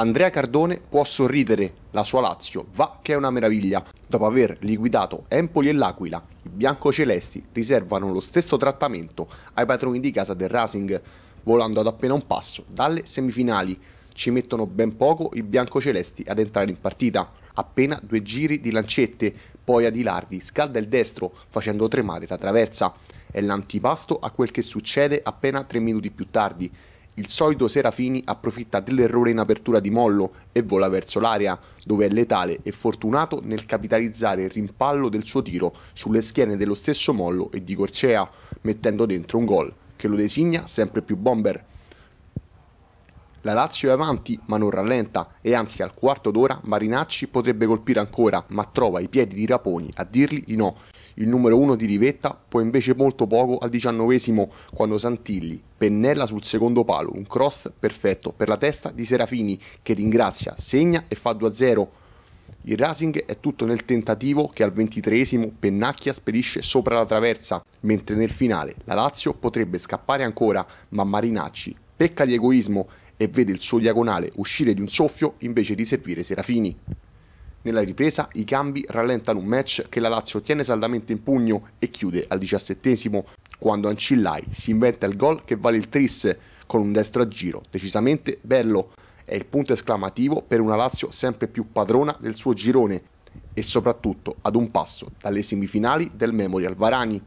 Andrea Cardone può sorridere, la sua Lazio va che è una meraviglia. Dopo aver liquidato Empoli e l'Aquila, i biancocelesti riservano lo stesso trattamento ai patroni di casa del Racing, volando ad appena un passo dalle semifinali. Ci mettono ben poco i biancocelesti ad entrare in partita, appena due giri di lancette, poi Adilardi scalda il destro facendo tremare la traversa. È l'antipasto a quel che succede appena tre minuti più tardi il solito Serafini approfitta dell'errore in apertura di Mollo e vola verso l'area, dove è letale e fortunato nel capitalizzare il rimpallo del suo tiro sulle schiene dello stesso Mollo e di Corcea, mettendo dentro un gol che lo designa sempre più bomber. La Lazio è avanti ma non rallenta e anzi al quarto d'ora Marinacci potrebbe colpire ancora ma trova i piedi di Raponi a dirgli di no il numero 1 di Rivetta può invece molto poco al diciannovesimo quando Santilli pennella sul secondo palo, un cross perfetto per la testa di Serafini che ringrazia, segna e fa 2-0. Il Racing è tutto nel tentativo che al ventitreesimo Pennacchia spedisce sopra la traversa, mentre nel finale la Lazio potrebbe scappare ancora, ma Marinacci pecca di egoismo e vede il suo diagonale uscire di un soffio invece di servire Serafini. Nella ripresa i cambi rallentano un match che la Lazio tiene saldamente in pugno e chiude al diciassettesimo quando Ancillai si inventa il gol che vale il tris con un destro a giro, decisamente bello. È il punto esclamativo per una Lazio sempre più padrona del suo girone e soprattutto ad un passo dalle semifinali del Memorial Varani.